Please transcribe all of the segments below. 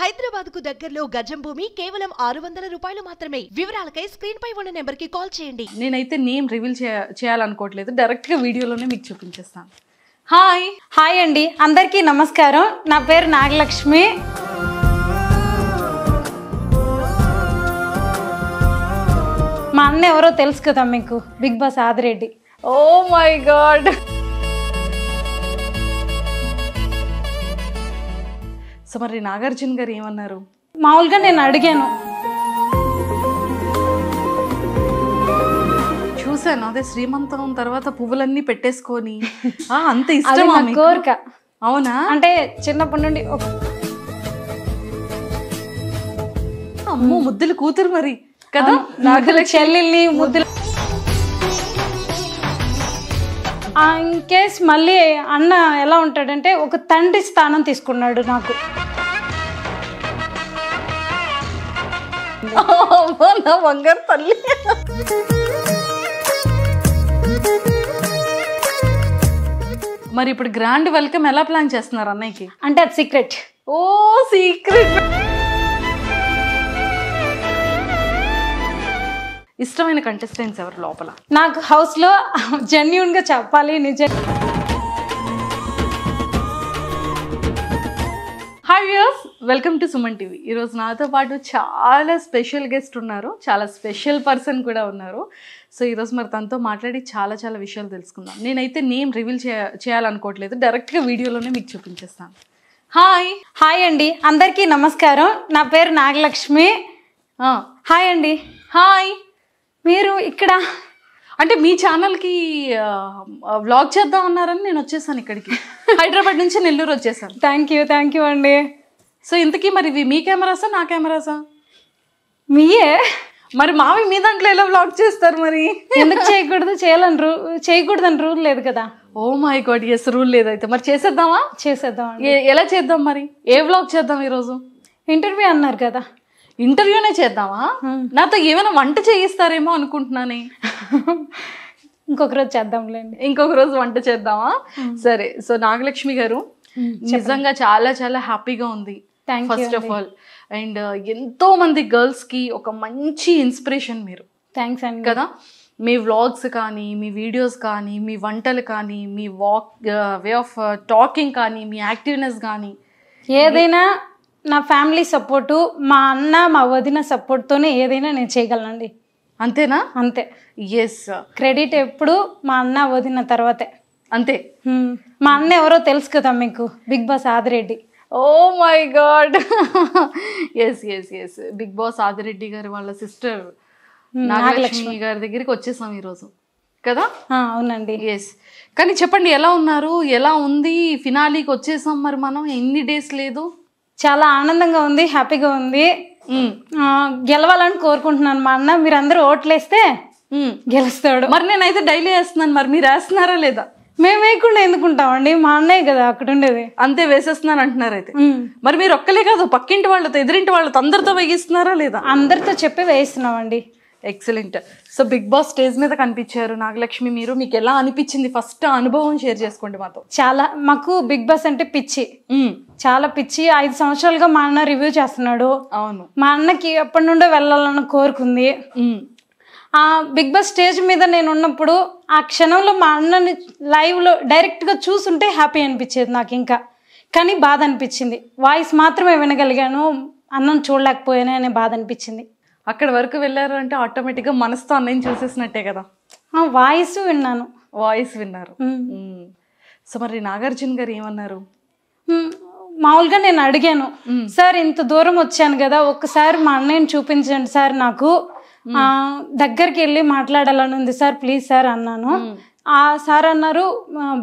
హైదరాబాద్ కు దగ్గరలో గజం భూమి కేవలం ఆరు వందల రూపాయలు మాత్రమే వివరాలకై స్క్రీన్ పై ఉన్న నెంబర్ కి కాల్ చేయండి నేనైతే నేమ్ రివీల్ చేయాలనుకోవట్లేదు డైరెక్ట్ గా వీడియోలోనే మీకు చూపించేస్తాను హాయ్ హాయ్ అండి అందరికీ నమస్కారం నా పేరు నాగలక్ష్మి మా అన్న ఎవరో తెలుసు కదా మీకు big boss Adireddy oh my god so మరి నాగార్జున గారు ఏమన్నారు మామూలుగా నేను అడిగాను చూసాను అదే శ్రీమంతం తర్వాత పువ్వులన్నీ పెట్టేసుకొని అంత ఇష్టం కోరిక అవునా అంటే చిన్నప్పటి నుండి అమ్మో ముద్దులు కూతురు మరి కదా నాగల చెల్లెల్ని ముద్దులు ఇన్ కేస్ మళ్ళీ అన్న ఎలా ఉంటాడంటే ఒక తండ్రి స్థానం తీసుకున్నాడు నాకు నా తల్లి మరి ఇప్పుడు గ్రాండ్ వెల్కమ్ ఎలా ప్లాన్ చేస్తున్నారు అన్నయ్యకి అంటే అది సీక్రెట్ ఓ సీక్రెట్ ఇష్టమైన కంటెస్టెంట్స్ ఎవరు లోపల నాకు హౌస్లో జెన్యున్గా చెప్పాలి నిజం hi views welcome to Suman TV ఈరోజు నాతో పాటు చాలా స్పెషల్ గెస్ట్ ఉన్నారు చాలా స్పెషల్ పర్సన్ కూడా ఉన్నారు సో ఈరోజు మరి తనతో మాట్లాడి చాలా చాలా విషయాలు తెలుసుకుందాం నేనైతే నేమ్ రివీల్ చేయ చేయాలనుకోవట్లేదు డైరెక్ట్గా వీడియోలోనే మీకు చూపించేస్తాను హాయ్ హాయ్ అండి అందరికీ నమస్కారం నా పేరు నాగలక్ష్మి హాయ్ అండి హాయ్ మీరు ఇక్కడ అంటే మీ ఛానల్కి వ్లాగ్ చేద్దాం అన్నారని నేను వచ్చేసాను ఇక్కడికి హైదరాబాద్ నుంచి నెల్లూరు వచ్చేసాను థ్యాంక్ యూ థ్యాంక్ యూ అండి సో ఇంతకీ మరి ఇవి మీ కెమెరాసా నా కెమెరాసా మీయే మరి మావి మీ దాంట్లో ఎలా బ్లాగ్ చేస్తారు మరి ఎందుకు చేయకూడదు చేయాలని రూ చేయకూడదని రూల్ లేదు కదా oh my god yes rule లేదు అయితే మరి చేసేద్దామా చేసేద్దాం ఎలా చేద్దాం మరి ఏ వ్లాగ్ చేద్దాం ఈరోజు ఇంటర్వ్యూ అన్నారు కదా ఇంటర్వ్యూనే చేద్దామా నాతో ఏమైనా వంట చేయిస్తారేమో అనుకుంటున్నానే ఇంకొక రోజు చేద్దాంలేండి ఇంకొక రోజు వంట చేద్దామా సరే సో నాగలక్ష్మి గారు నిజంగా చాలా చాలా హ్యాపీగా ఉంది first of all and uh, ఎంతో మంది గర్ల్స్ కి ఒక మంచి ఇన్స్పిరేషన్ మీరు థ్యాంక్స్ అండి కదా మీ వ్లాగ్స్ కానీ మీ వీడియోస్ కానీ మీ వంటలు కానీ మీ walk uh, way of uh, talking కానీ మీ యాక్టివ్నెస్ కానీ ఏదైనా నా ఫ్యామిలీ సపోర్టు మా అన్న మా వదిన సపోర్ట్తోనే ఏదైనా నేను చేయగలనండి అంతేనా అంతే ఎస్ క్రెడిట్ ఎప్పుడు మా అన్న వదిన తర్వాతే అంతే మా అన్న ఎవరో తెలుసు కదా మీకు big boss Adireddy oh my god yes yes yes big boss Adireddy garu వాళ్ళ సిస్టర్ నాగలక్ష్మి గారి దగ్గరికి వచ్చేసాం ఈరోజు కదా అవునండి ఎస్ కానీ చెప్పండి ఎలా ఉన్నారు ఎలా ఉంది ఫినాలీకి వచ్చేసాం మరి మనం ఎన్ని డేస్ లేదు చాలా ఆనందంగా ఉంది హ్యాపీగా ఉంది గెలవాలని కోరుకుంటున్నాను మా అన్న మీరు అందరూ ఓట్లేస్తే గెలుస్తాడు మరి నేనైతే డైలీ వేస్తున్నాను మరి మీరు వేస్తున్నారా లేదా మేము వేయకుండా ఎందుకుంటామండి మా అన్నయ్య కదా అక్కడ ఉండేది అంతే వేసేస్తున్నాను అంటున్నారు అయితే మరి మీరు ఒక్కలే కాదు పక్కింటి వాళ్ళతో ఎదిరింటి వాళ్ళతో అందరితో వేయిస్తున్నారా లేదా అందరితో చెప్పి వేయిస్తున్నామండి excellent so big boss stage మీద కనిపించారు నాగలక్ష్మి మీరు మీకు ఎలా అనిపించింది ఫస్ట్ అనుభవం షేర్ చేసుకోండి మాతో చాలా మాకు బిగ్ బాస్ అంటే పిచ్చి hmm. చాలా పిచ్చి ఐదు సంవత్సరాలుగా మా అన్న రివ్యూ చేస్తున్నాడు అవును మా అన్నకి ఎప్పటి నుండో వెళ్ళాలని కోరుకుంది hmm. ఆ బిగ్ బాస్ స్టేజ్ మీద నేను ఉన్నప్పుడు ఆ క్షణంలో మా అన్నని లైవ్లో డైరెక్ట్గా చూసుంటే హ్యాపీ అనిపించేది నాకు ఇంకా కానీ బాధ అనిపించింది వాయిస్ మాత్రమే వినగలిగాను అన్నం చూడలేకపోయాను అనే బాధ అనిపించింది అక్కడ వరకు వెళ్ళారు అంటే ఆటోమేటిక్గా మనసుతో అన్నయ్య చూసేసినట్టే కదా వాయిస్ విన్నాను వాయిస్ విన్నారు సో మరి నాగార్జున గారు ఏమన్నారు మామూలుగా నేను అడిగాను సార్ ఇంత దూరం వచ్చాను కదా ఒక్కసారి మా అన్నయ్యని చూపించండి సార్ నాకు దగ్గరికి వెళ్ళి మాట్లాడాలని ఉంది సార్ ప్లీజ్ సార్ అన్నాను ఆ సార్ అన్నారు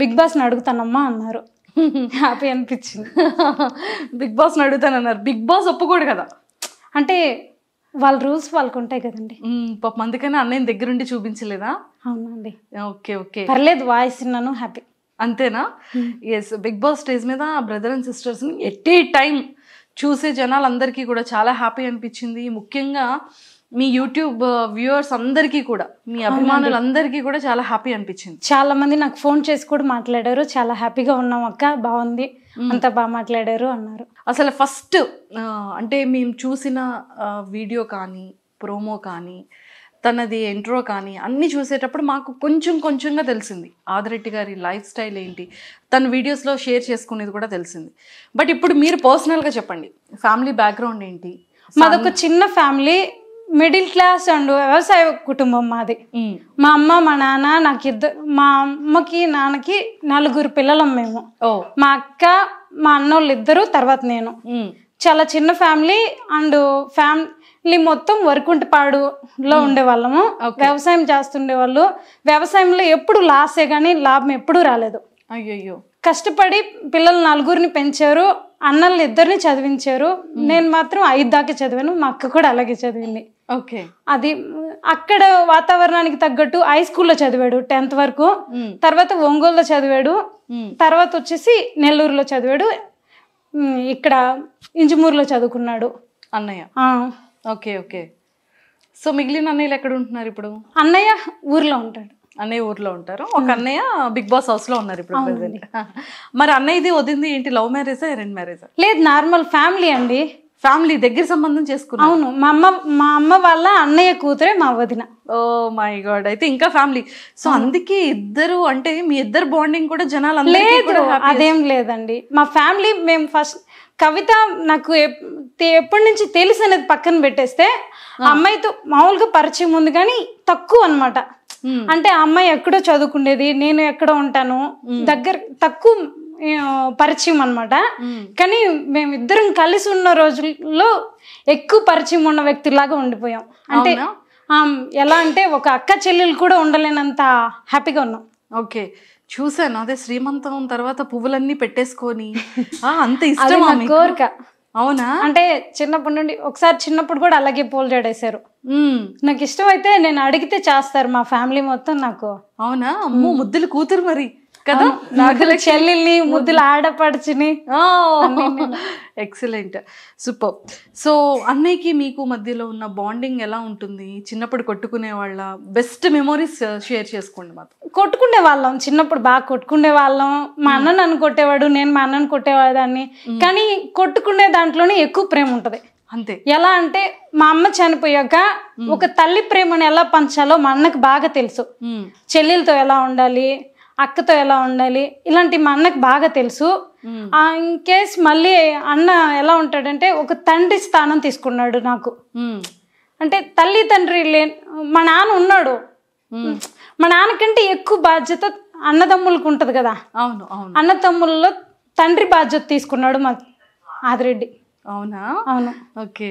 బిగ్ బాస్ని అడుగుతానమ్మా అన్నారు హ్యాపీ అనిపించింది బిగ్ బాస్ని అడుగుతానన్నారు బిగ్ బాస్ ఒప్పుకోడు కదా అంటే వాళ్ళ రూల్స్ వాళ్ళకు ఉంటాయి కదండి పాప అందుకనే అన్నయ్య దగ్గరుండి చూపించలేదా అవునండి ఓకే ఓకే పర్లేదు వాయిస్ విన్నాను హ్యాపీ అంతేనా ఎస్ బిగ్ బాస్ స్టేజ్ మీద brother and sisters at a time చూసే జనాలందరికీ కూడా చాలా హ్యాపీ అనిపించింది ముఖ్యంగా మీ యూట్యూబ్ వ్యూవర్స్ uh, అందరికీ కూడా మీ అభిమానులందరికీ కూడా చాలా హ్యాపీ అనిపించింది చాలా మంది నాకు ఫోన్ చేసి కూడా మాట్లాడారు చాలా హ్యాపీగా ఉన్నాం అక్క బాగుంది అంత బాగా మాట్లాడారు అన్నారు అసలు ఫస్ట్ uh, అంటే మేము చూసిన వీడియో uh, కానీ ప్రోమో కానీ తనది ఇంట్రో కానీ అన్నీ చూసేటప్పుడు మాకు కొంచెం కొంచెంగా తెలిసింది ఆదిరెడ్డి గారి లైఫ్ స్టైల్ ఏంటి తన వీడియోస్లో షేర్ చేసుకునేది కూడా తెలిసింది బట్ ఇప్పుడు మీరు పర్సనల్గా చెప్పండి ఫ్యామిలీ బ్యాక్గ్రౌండ్ ఏంటి మాదొక చిన్న ఫ్యామిలీ మిడిల్ క్లాస్ అండ్ వ్యవసాయ కుటుంబం మాది మా అమ్మ మా నాన్న నాకు ఇద్దరు మా అమ్మకి నాన్నకి నలుగురు పిల్లలం మేము మా అక్క మా అన్నోళ్ళు ఇద్దరు తర్వాత నేను చాలా చిన్న ఫ్యామిలీ అండ్ ఫ్యామిలీ మొత్తం వరకుంటపాడులో ఉండేవాళ్ళము వ్యవసాయం చేస్తుండేవాళ్ళు వ్యవసాయంలో ఎప్పుడు లాసే కానీ లాభం ఎప్పుడూ రాలేదు అయ్యో కష్టపడి పిల్లలు నలుగురిని పెంచారు అన్నల్ని ఇద్దరిని చదివించారు నేను మాత్రం ఐదు దాకా చదివాను మా అక్క కూడా అలాగే చదివింది ఓకే అది అక్కడ వాతావరణానికి తగ్గట్టు హై స్కూల్లో చదివాడు టెన్త్ వరకు తర్వాత ఒంగోలులో చదివాడు తర్వాత వచ్చేసి నెల్లూరులో చదివాడు ఇక్కడ ఇంజమూరులో చదువుకున్నాడు అన్నయ్య ఓకే ఓకే సో మిగిలిన అన్నయ్యలు ఎక్కడ ఉంటున్నారు ఇప్పుడు అన్నయ్య ఊర్లో ఉంటాడు అన్నయ్య ఊర్లో ఉంటారు ఒక అన్నయ్య బిగ్ బాస్ హౌస్ లో ఉన్నారు ఇప్పుడు మరి అన్నయ్యది వదింది ఏంటి లవ్ మ్యారేజా అరేంజ్ మ్యారేజా లేదు నార్మల్ ఫ్యామిలీ అండి ఫ్యామిలీ దగ్గర సంబంధం చేసుకున్నా అవును మా అమ్మ మా అమ్మ వాళ్ళ అన్నయ్య కూతురే మా వదిన ఓ మై గాడ్ అయితే ఇంకా ఫ్యామిలీ సో అందుకే ఇద్దరు అంటే మీ ఇద్దరు బాండింగ్ కూడా జనాలు లేదు అదేం లేదండి మా ఫ్యామిలీ మేము ఫస్ట్ కవిత నాకు ఎప్పటి నుంచి తెలుసు అనేది పక్కన పెట్టేస్తే అమ్మాయితో మామూలుగా పరిచయం ఉంది కానీ తక్కువ అనమాట అంటే అమ్మాయి ఎక్కడో చదువుకునేది నేను ఎక్కడో ఉంటాను దగ్గర తక్కువ పరిచయం అనమాట కానీ మేమిద్దరం కలిసి ఉన్న రోజుల్లో ఎక్కువ పరిచయం ఉన్న వ్యక్తిలాగా ఉండిపోయాం అంటే ఎలా అంటే ఒక అక్క చెల్లెలు కూడా ఉండలేనంత హ్యాపీగా ఉన్నాం ఓకే చూసాను అదే శ్రీమంతం తర్వాత పువ్వులన్నీ పెట్టేసుకొని అంత ఇష్టం కోరిక అవునా అంటే చిన్నప్పటి నుండి ఒకసారి చిన్నప్పుడు కూడా అలాగే పోల్చాడేశారు నాకు ఇష్టం అయితే నేను అడిగితే చేస్తారు మా ఫ్యామిలీ మొత్తం నాకు అవునా అమ్మ ముద్దులు కూతురు మరి కదా చెల్లెల్ని ముద్దులు ఆడపడిచిని ఎక్సలెంట్ సూపర్ సో అన్నయ్యకి మీకు మధ్యలో ఉన్న బాండింగ్ ఎలా ఉంటుంది చిన్నప్పుడు కొట్టుకునే వాళ్ళ బెస్ట్ మెమోరీస్ షేర్ చేసుకోండి మాత్రం కొట్టుకునే వాళ్ళం చిన్నప్పుడు బాగా కొట్టుకునే వాళ్ళం మా hmm. అన్న నన్ను కొట్టేవాడు నేను మా అన్నను కొట్టేవాదాన్ని hmm. కానీ కొట్టుకునే దాంట్లోనే ఎక్కువ ప్రేమ ఉంటుంది అంతే ఎలా అంటే మా అమ్మ చనిపోయాక hmm. ఒక తల్లి ప్రేమను ఎలా పంచాలో మా అన్నకు బాగా తెలుసు చెల్లెలతో ఎలా ఉండాలి అక్కతో ఎలా ఉండాలి ఇలాంటి మా అన్నకు బాగా తెలుసు ఇన్ కేస్ మళ్ళీ అన్న ఎలా ఉంటాడంటే ఒక తండ్రి స్థానం తీసుకున్నాడు నాకు అంటే తల్లి తండ్రి లే మా నాన్న ఉన్నాడు మా నాన్నకంటే ఎక్కువ బాధ్యత అన్నదమ్ములకు ఉంటుంది కదా అవును అవును అన్నదమ్ముల్లో తండ్రి బాధ్యత తీసుకున్నాడు మా ఆదిరెడ్డి అవునా అవును ఓకే